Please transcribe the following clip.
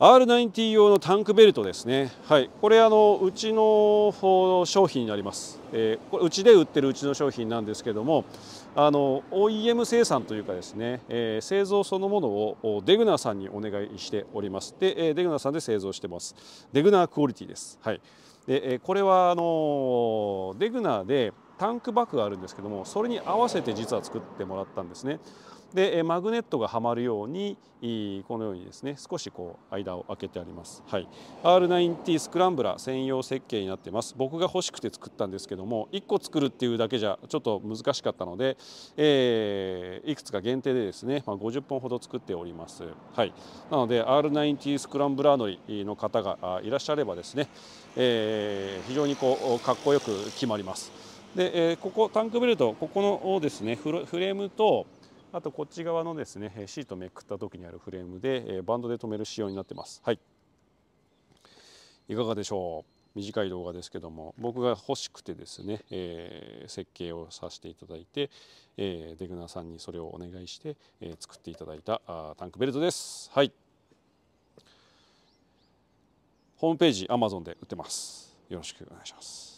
R90 用のタンクベルトですね、はい、これあのうちの商品になります、えー、これうちで売ってるうちの商品なんですけどもあの OEM 生産というかですね、えー、製造そのものをデグナーさんにお願いしておりますでデグナーさんで製造してますデグナークオリティです、はい、でこれはあのデグナーでタンクバッグがあるんですけどもそれに合わせて実は作ってもらったんですね。でマグネットがはまるようにこのようにですね少しこう間を空けてあります、はい、r 9 0スクランブラー専用設計になってます僕が欲しくて作ったんですけども1個作るっていうだけじゃちょっと難しかったので、えー、いくつか限定でですね、まあ、50本ほど作っております、はい、なので r 9 0スクランブラー乗りの方がいらっしゃればですね、えー、非常にこうかっこよく決まりますで、えここタンクベルトここのですねフレームとあとこっち側のですねシートめくった時にあるフレームでバンドで留める仕様になってます。はい、いかがでしょう短い動画ですけども僕が欲しくてですね、えー、設計をさせていただいて、えー、デグナーさんにそれをお願いして、えー、作っていただいたあタンクベルトです。はいホームページアマゾンで売ってます。よろしくお願いします。